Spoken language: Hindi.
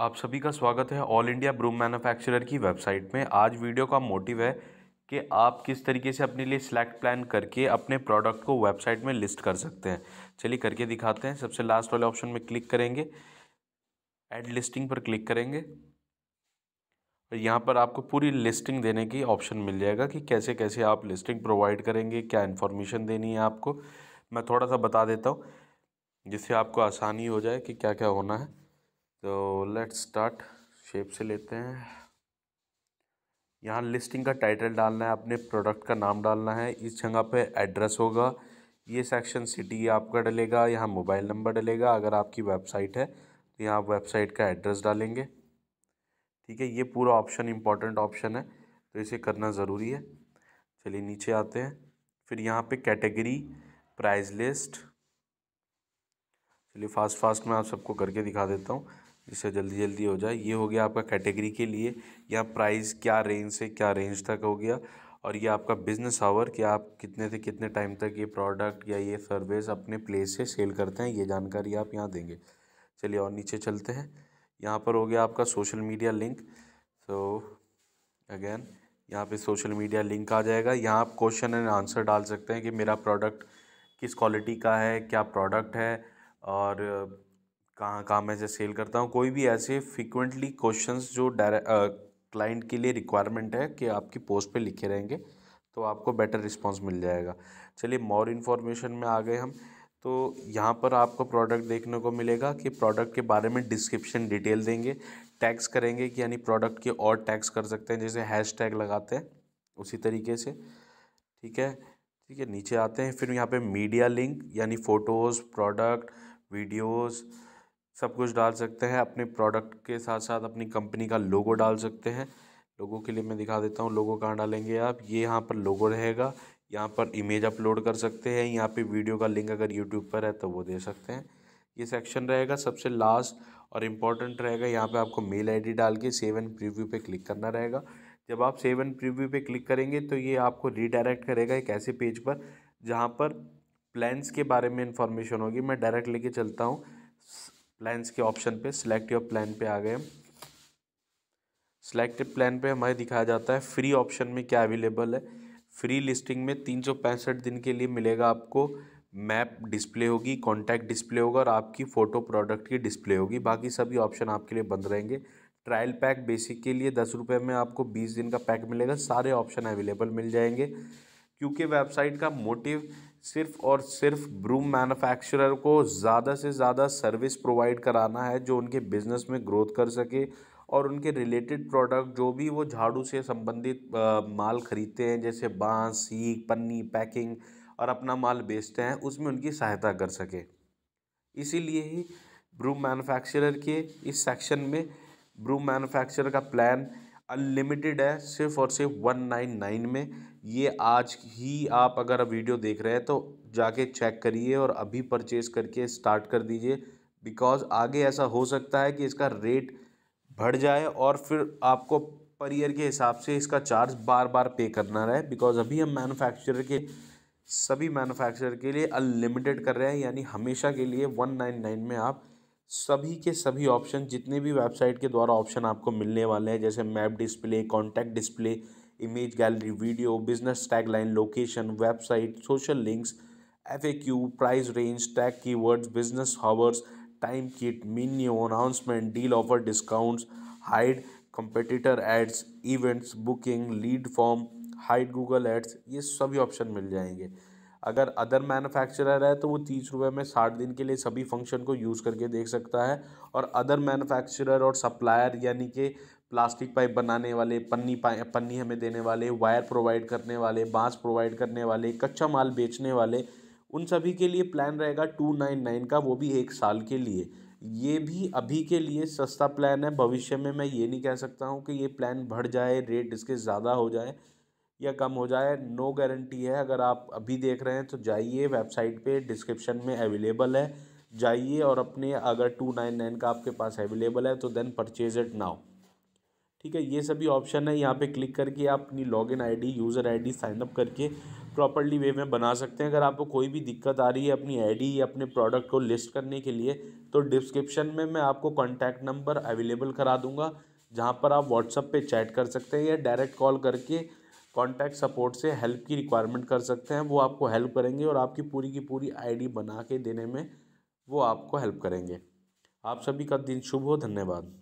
आप सभी का स्वागत है ऑल इंडिया ब्रूम मैन्युफैक्चरर की वेबसाइट में आज वीडियो का मोटिव है कि आप किस तरीके से अपने लिए सिलेक्ट प्लान करके अपने प्रोडक्ट को वेबसाइट में लिस्ट कर सकते हैं चलिए करके दिखाते हैं सबसे लास्ट वाले ऑप्शन में क्लिक करेंगे एड लिस्टिंग पर क्लिक करेंगे और यहाँ पर आपको पूरी लिस्टिंग देने की ऑप्शन मिल जाएगा कि कैसे कैसे आप लिस्टिंग प्रोवाइड करेंगे क्या इन्फॉर्मेशन देनी है आपको मैं थोड़ा सा बता देता हूँ जिससे आपको आसानी हो जाए कि क्या क्या होना है तो लेट्स स्टार्ट शेप से लेते हैं यहाँ लिस्टिंग का टाइटल डालना है अपने प्रोडक्ट का नाम डालना है इस जगह पे एड्रेस होगा ये सेक्शन सिटी आपका डलेगा यहाँ मोबाइल नंबर डलेगा अगर आपकी वेबसाइट है तो यहाँ वेबसाइट का एड्रेस डालेंगे ठीक है ये पूरा ऑप्शन इम्पॉर्टेंट ऑप्शन है तो इसे करना ज़रूरी है चलिए नीचे आते हैं फिर यहाँ पर कैटेगरी प्राइज लिस्ट चलिए फास्ट फास्ट मैं आप सबको करके दिखा देता हूँ जिससे जल्दी जल्दी हो जाए ये हो गया आपका कैटेगरी के लिए या प्राइस क्या रेंज से क्या रेंज तक हो गया और ये आपका बिजनेस आवर कि आप कितने से कितने टाइम तक ये प्रोडक्ट या ये सर्विस अपने प्लेस से सेल करते हैं ये जानकारी आप यहाँ देंगे चलिए और नीचे चलते हैं यहाँ पर हो गया आपका social media link so again यहाँ पे सोशल मीडिया लिंक आ जाएगा यहाँ आप क्वेश्चन एंड आंसर डाल सकते हैं कि मेरा प्रोडक्ट किस क्वालिटी का है क्या प्रोडक्ट है और कहाँ कहाँ मैं इसे सेल करता हूँ कोई भी ऐसे फ्रिक्वेंटली क्वेश्चंस जो डायरेक्ट क्लाइंट के लिए रिक्वायरमेंट है कि आपकी पोस्ट पे लिखे रहेंगे तो आपको बेटर रिस्पांस मिल जाएगा चलिए मोर इन्फॉर्मेशन में आ गए हम तो यहाँ पर आपको प्रोडक्ट देखने को मिलेगा कि प्रोडक्ट के बारे में डिस्क्रिप्शन डिटेल देंगे टैक्स करेंगे कि यानी प्रोडक्ट के और टैक्स कर सकते हैं जैसे हैश टैग लगाते हैं उसी तरीके से ठीक है ठीक है नीचे आते हैं फिर यहाँ पे मीडिया लिंक यानी फ़ोटोज़ प्रोडक्ट वीडियोज़ सब कुछ डाल सकते हैं अपने प्रोडक्ट के साथ साथ अपनी कंपनी का लोगो डाल सकते हैं लोगों के लिए मैं दिखा देता हूँ लोगो कहाँ डालेंगे आप ये यहाँ पर लोगो रहेगा यहाँ पर इमेज अपलोड कर सकते हैं यहाँ पे वीडियो का लिंक अगर यूट्यूब पर है तो वो दे सकते हैं ये सेक्शन रहेगा सबसे लास्ट और इम्पॉर्टेंट रहेगा यहाँ पे आपको मेल आईडी डाल के सेव एंड प्रीव्यू पे क्लिक करना रहेगा जब आप सेव एंड प्रीव्यू पे क्लिक करेंगे तो ये आपको रीडायरेक्ट करेगा एक ऐसे पेज पर जहाँ पर प्लान्स के बारे में इन्फॉर्मेशन होगी मैं डायरेक्ट लेके चलता हूँ प्लान्स के ऑप्शन पे सिलेक्ट योर प्लान पे आ गए हम सिलेक्टेड प्लान पे हमें दिखाया जाता है फ्री ऑप्शन में क्या अवेलेबल है फ्री लिस्टिंग में तीन सौ पैंसठ दिन के लिए मिलेगा आपको मैप डिस्प्ले होगी कॉन्टैक्ट डिस्प्ले होगा और आपकी फ़ोटो प्रोडक्ट की डिस्प्ले होगी बाकी सभी ऑप्शन आपके लिए बंद रहेंगे ट्रायल पैक बेसिक के लिए दस रुपये में आपको बीस दिन का पैक मिलेगा सारे ऑप्शन अवेलेबल मिल जाएंगे क्योंकि वेबसाइट का मोटिव सिर्फ और सिर्फ ब्रूम मैन्युफैक्चरर को ज़्यादा से ज़्यादा सर्विस प्रोवाइड कराना है जो उनके बिजनेस में ग्रोथ कर सके और उनके रिलेटेड प्रोडक्ट जो भी वो झाड़ू से संबंधित माल खरीदते हैं जैसे बांस सीख पन्नी पैकिंग और अपना माल बेचते हैं उसमें उनकी सहायता कर सके इसीलिए ही ब्रूम मैन्युफैक्चरर के इस सेक्शन में ब्रूम मैन्युफैक्चरर का प्लान अनलिमिटेड है सिर्फ और सिर्फ वन नाइन नाइन में ये आज ही आप अगर वीडियो देख रहे हैं तो जाके चेक करिए और अभी परचेस करके स्टार्ट कर दीजिए बिकॉज आगे ऐसा हो सकता है कि इसका रेट बढ़ जाए और फिर आपको पर ईयर के हिसाब से इसका चार्ज बार बार पे करना रहे बिकॉज अभी हम मैनुफैक्चरर के सभी मैनुफैक्चरर के लिए अनलिमिटेड कर रहे हैं यानी हमेशा के लिए वन नाइन नाइन में आप सभी के सभी ऑप्शन जितने भी वेबसाइट के द्वारा ऑप्शन आपको मिलने वाले हैं जैसे map display contact display image gallery video business tag line location website social links F A Q price range tag key words business hours time kit menu announcement deal offer discounts hide competitor ads events booking lead form hide Google ads ये सभी ऑप्शन मिल जाएंगे अगर अदर मैन्युफैक्चरर है तो वो तीस रुपये में साठ दिन के लिए सभी फंक्शन को यूज़ करके देख सकता है और अदर मैन्युफैक्चरर और सप्लायर यानी कि प्लास्टिक पाइप बनाने वाले पन्नी पन्नी हमें देने वाले वायर प्रोवाइड करने वाले बांस प्रोवाइड करने वाले कच्चा माल बेचने वाले उन सभी के लिए प्लान रहेगा टू नाइन नाइन का वो भी एक साल के लिए ये भी अभी के लिए सस्ता प्लान है भविष्य में मैं ये नहीं कह सकता हूँ कि ये प्लान बढ़ जाए रेट इसके ज़्यादा हो जाए या कम हो जाए नो गारंटी है अगर आप अभी देख रहे हैं तो जाइए वेबसाइट पे डिस्क्रिप्शन में अवेलेबल है जाइए और अपने अगर टू नाइन नाइन का आपके पास अवेलेबल है तो देन परचेज इट नाउ ठीक है ये सभी ऑप्शन है यहाँ पे क्लिक करके आप अपनी login ID user ID sign up करके प्रॉपरली वे में बना सकते हैं अगर आपको कोई भी दिक्कत आ रही है अपनी आईडी या अपने प्रोडक्ट को लिस्ट करने के लिए तो डिस्क्रिप्शन में मैं आपको कॉन्टैक्ट नंबर अवेलेबल करा दूँगा जहाँ पर आप व्हाट्सअप पे चैट कर सकते हैं या डायरेक्ट कॉल करके कॉन्टैक्ट सपोर्ट से हेल्प की रिक्वायरमेंट कर सकते हैं वो आपको हेल्प करेंगे और आपकी पूरी की पूरी आईडी बना के देने में वो आपको हेल्प करेंगे आप सभी का दिन शुभ हो धन्यवाद